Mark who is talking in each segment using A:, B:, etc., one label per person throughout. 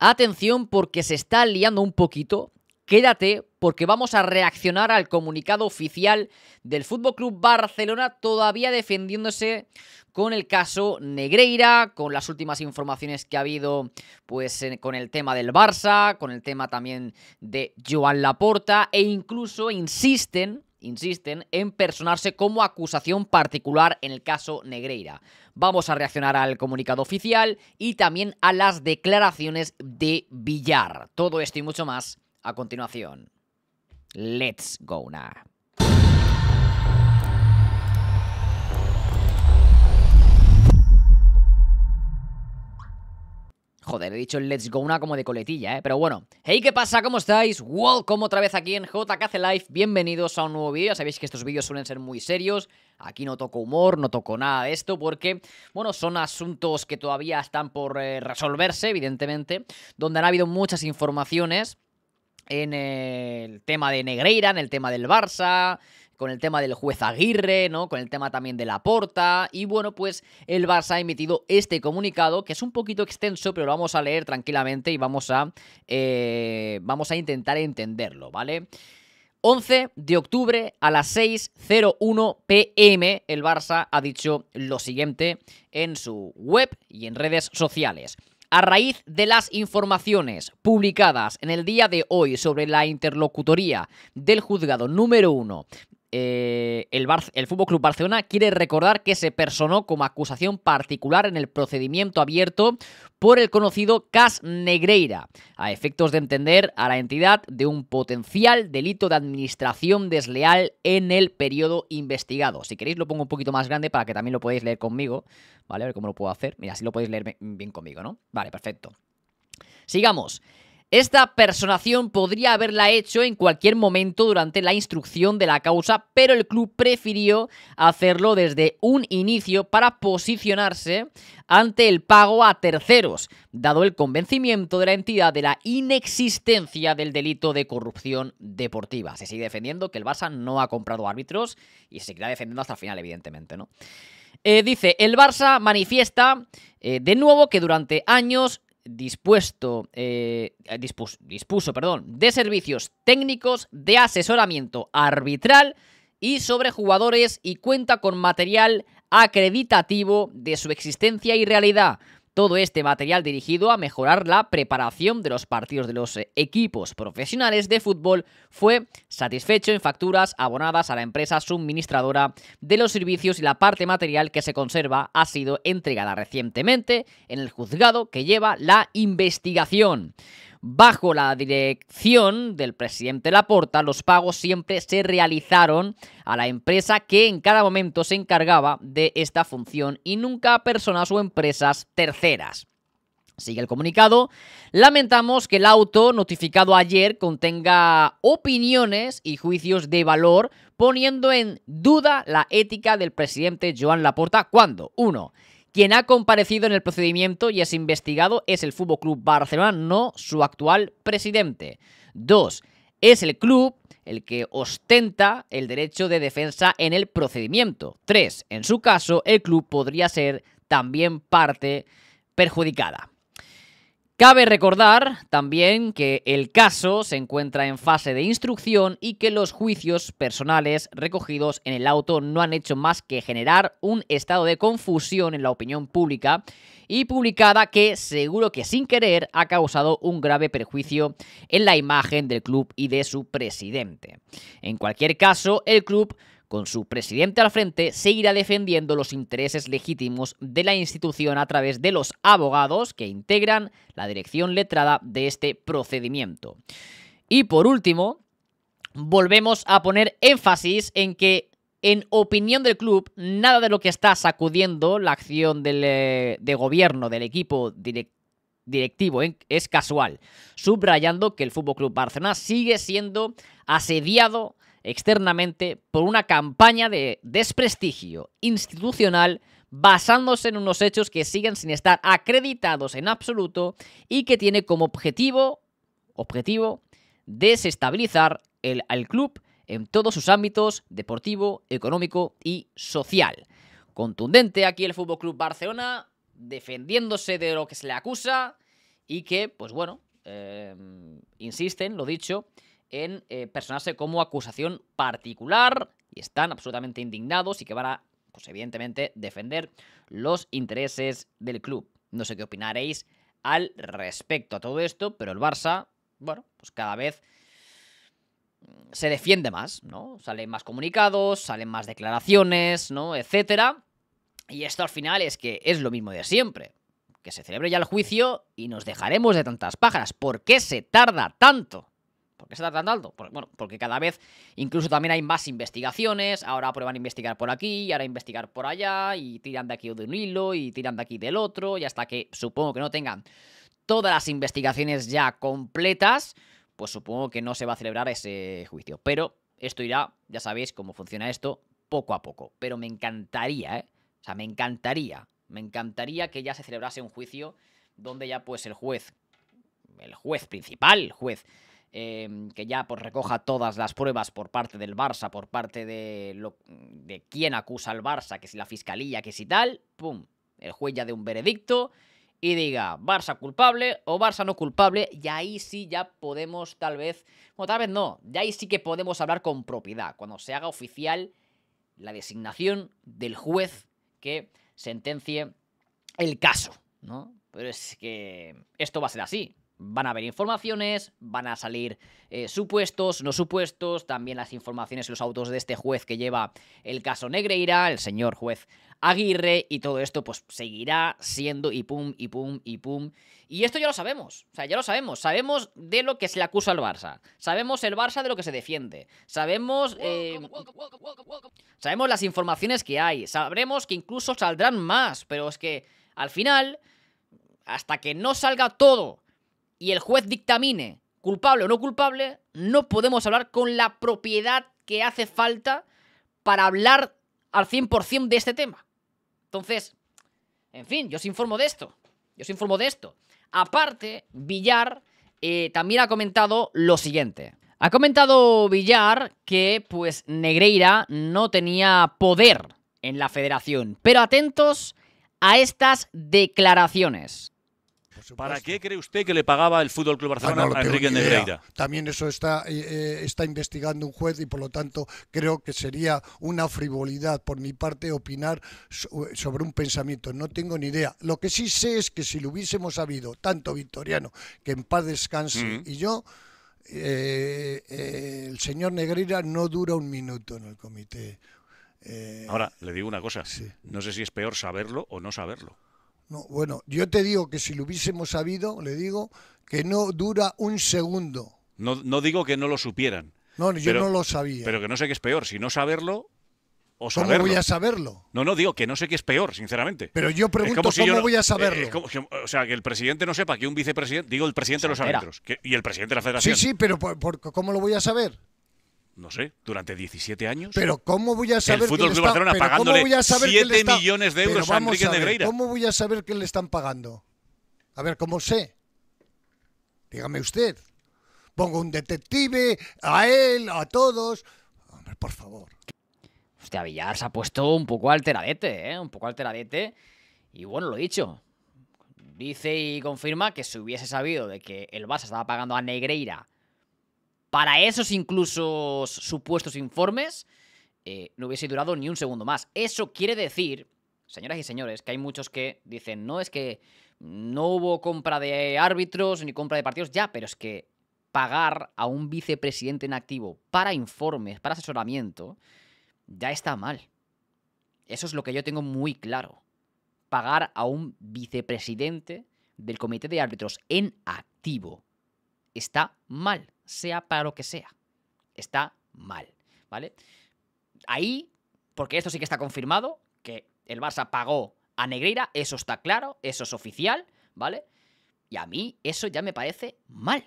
A: Atención porque se está liando un poquito. Quédate porque vamos a reaccionar al comunicado oficial del Fútbol Club Barcelona todavía defendiéndose con el caso Negreira, con las últimas informaciones que ha habido pues con el tema del Barça, con el tema también de Joan Laporta e incluso insisten insisten en personarse como acusación particular en el caso Negreira. Vamos a reaccionar al comunicado oficial y también a las declaraciones de Villar. Todo esto y mucho más a continuación. Let's go now. he dicho el Let's Go una como de coletilla, ¿eh? Pero bueno. Hey, ¿qué pasa? ¿Cómo estáis? Welcome otra vez aquí en JKC Life. Bienvenidos a un nuevo vídeo. sabéis que estos vídeos suelen ser muy serios. Aquí no toco humor, no toco nada de esto porque, bueno, son asuntos que todavía están por eh, resolverse, evidentemente, donde han habido muchas informaciones en el tema de Negreira, en el tema del Barça, con el tema del juez Aguirre, ¿no? Con el tema también de la porta. Y bueno, pues el Barça ha emitido este comunicado, que es un poquito extenso, pero lo vamos a leer tranquilamente y vamos a. Eh, vamos a intentar entenderlo, ¿vale? 11 de octubre a las 6.01 pm, el Barça ha dicho lo siguiente en su web y en redes sociales. A raíz de las informaciones publicadas en el día de hoy sobre la interlocutoría del juzgado número 1 eh, el, Bar el Fútbol Club Barcelona quiere recordar que se personó como acusación particular en el procedimiento abierto por el conocido Cas Negreira, a efectos de entender a la entidad de un potencial delito de administración desleal en el periodo investigado. Si queréis lo pongo un poquito más grande para que también lo podáis leer conmigo, ¿vale? A ver cómo lo puedo hacer. Mira, así lo podéis leer bien conmigo, ¿no? Vale, perfecto. Sigamos. Esta personación podría haberla hecho en cualquier momento durante la instrucción de la causa, pero el club prefirió hacerlo desde un inicio para posicionarse ante el pago a terceros, dado el convencimiento de la entidad de la inexistencia del delito de corrupción deportiva. Se sigue defendiendo que el Barça no ha comprado árbitros y seguirá defendiendo hasta el final, evidentemente, ¿no? Eh, dice, el Barça manifiesta eh, de nuevo que durante años dispuesto, eh, dispuso, dispuso perdón, de servicios técnicos de asesoramiento arbitral y sobre jugadores y cuenta con material acreditativo de su existencia y realidad. Todo este material dirigido a mejorar la preparación de los partidos de los eh, equipos profesionales de fútbol fue satisfecho en facturas abonadas a la empresa suministradora de los servicios y la parte material que se conserva ha sido entregada recientemente en el juzgado que lleva la investigación. Bajo la dirección del presidente Laporta, los pagos siempre se realizaron a la empresa que en cada momento se encargaba de esta función y nunca a personas o empresas terceras. Sigue el comunicado. Lamentamos que el auto notificado ayer contenga opiniones y juicios de valor poniendo en duda la ética del presidente Joan Laporta cuando uno. Quien ha comparecido en el procedimiento y es investigado es el Fútbol Club Barcelona, no su actual presidente. 2. Es el club el que ostenta el derecho de defensa en el procedimiento. 3. En su caso, el club podría ser también parte perjudicada. Cabe recordar también que el caso se encuentra en fase de instrucción y que los juicios personales recogidos en el auto no han hecho más que generar un estado de confusión en la opinión pública y publicada que seguro que sin querer ha causado un grave perjuicio en la imagen del club y de su presidente. En cualquier caso, el club con su presidente al frente, seguirá defendiendo los intereses legítimos de la institución a través de los abogados que integran la dirección letrada de este procedimiento. Y por último, volvemos a poner énfasis en que en opinión del club, nada de lo que está sacudiendo la acción del, eh, de gobierno del equipo directivo es casual, subrayando que el Fútbol Club Barcelona sigue siendo asediado externamente por una campaña de desprestigio institucional basándose en unos hechos que siguen sin estar acreditados en absoluto y que tiene como objetivo, objetivo desestabilizar el, al club en todos sus ámbitos deportivo, económico y social. Contundente aquí el FC Club Barcelona defendiéndose de lo que se le acusa y que, pues bueno, eh, insisten, lo dicho, en eh, personarse como acusación particular y están absolutamente indignados y que van a, pues evidentemente, defender los intereses del club. No sé qué opinaréis al respecto a todo esto, pero el Barça, bueno, pues cada vez mm, se defiende más, ¿no? Salen más comunicados, salen más declaraciones, ¿no? Etcétera. Y esto al final es que es lo mismo de siempre. Que se celebre ya el juicio y nos dejaremos de tantas pájaras. ¿Por qué se tarda tanto? ¿Por qué se trata Porque, bueno, porque cada vez incluso también hay más investigaciones, ahora prueban a investigar por aquí, y ahora investigar por allá, y tiran de aquí de un hilo, y tiran de aquí del otro, y hasta que supongo que no tengan todas las investigaciones ya completas, pues supongo que no se va a celebrar ese juicio. Pero esto irá, ya sabéis cómo funciona esto, poco a poco. Pero me encantaría, ¿eh? O sea, me encantaría, me encantaría que ya se celebrase un juicio donde ya pues el juez, el juez principal, el juez Em, que ya pues, recoja todas las pruebas por parte del Barça, por parte de, de quién acusa al Barça, que si la fiscalía, que si tal, ¡pum! El juez ya de un veredicto y diga Barça culpable o Barça no culpable, y ahí sí ya podemos tal vez, bueno, tal vez no, ya ahí sí que podemos hablar con propiedad, cuando se haga oficial la designación del juez que sentencie el caso, ¿no? Pero es que esto va a ser así van a haber informaciones, van a salir eh, supuestos, no supuestos, también las informaciones y los autos de este juez que lleva el caso Negreira, el señor juez Aguirre, y todo esto pues seguirá siendo y pum, y pum, y pum. Y esto ya lo sabemos, o sea, ya lo sabemos, sabemos de lo que se le acusa al Barça, sabemos el Barça de lo que se defiende, sabemos... Eh, sabemos las informaciones que hay, sabremos que incluso saldrán más, pero es que al final, hasta que no salga todo, y el juez dictamine culpable o no culpable, no podemos hablar con la propiedad que hace falta para hablar al 100% de este tema. Entonces, en fin, yo os informo de esto. Yo os informo de esto. Aparte, Villar eh, también ha comentado lo siguiente. Ha comentado Villar que, pues, Negreira no tenía poder en la federación. Pero atentos a estas declaraciones.
B: ¿Para qué cree usted que le pagaba el Fútbol Club ah, Barcelona a Enrique Negreira?
A: También eso está, eh, está investigando
B: un juez y por lo tanto creo que sería una frivolidad por mi parte opinar sobre un pensamiento. No tengo ni idea. Lo que sí sé es que si lo hubiésemos sabido, tanto Victoriano, que en paz descanse, mm. y yo. Eh, eh, el señor Negreira no dura un minuto en el comité. Ahora, le digo una cosa. No sé si es peor saberlo o no saberlo. No, bueno, yo te digo que si lo hubiésemos sabido, le digo que no dura un segundo. No, no digo que no lo supieran. No, yo no lo sabía. Pero que no sé qué es peor, si no saberlo o saberlo. ¿Cómo voy a saberlo? No, no, digo que no sé qué es peor, sinceramente. Pero yo pregunto cómo voy a eh, eh, saberlo. o sea, que el presidente no sepa que un vicepresidente, digo el presidente lo de los y el presidente de la federación. Sí, sí, pero ¿cómo lo voy a saber? no sé, durante 17 años. Pero ¿cómo voy a saber el Fútbol millones de euros a ¿Cómo voy a saber que le están pagando? A ver, ¿cómo sé? Dígame usted. Pongo un detective, a él, a
A: todos. Hombre, por favor. Hostia, Villar se ha puesto un poco alteradete, ¿eh? Un poco alteradete. Y bueno, lo he dicho. Dice y confirma que si hubiese sabido de que el Barça estaba pagando a Negreira para esos incluso supuestos informes, eh, no hubiese durado ni un segundo más. Eso quiere decir, señoras y señores, que hay muchos que dicen, no es que no hubo compra de árbitros ni compra de partidos, ya, pero es que pagar a un vicepresidente en activo para informes, para asesoramiento, ya está mal. Eso es lo que yo tengo muy claro. Pagar a un vicepresidente del comité de árbitros en activo está mal sea para lo que sea. Está mal, ¿vale? Ahí, porque esto sí que está confirmado, que el Barça pagó a Negreira, eso está claro, eso es oficial, ¿vale? Y a mí eso ya me parece mal.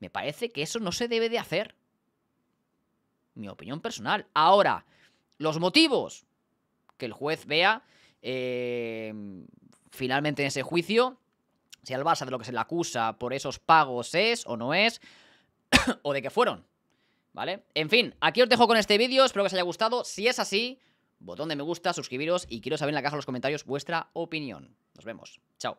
A: Me parece que eso no se debe de hacer. Mi opinión personal. Ahora, los motivos que el juez vea eh, finalmente en ese juicio, si al Barça de lo que se le acusa por esos pagos es o no es, o de que fueron. ¿Vale? En fin, aquí os dejo con este vídeo, espero que os haya gustado. Si es así, botón de me gusta, suscribiros y quiero saber en la caja de los comentarios vuestra opinión. Nos vemos. Chao.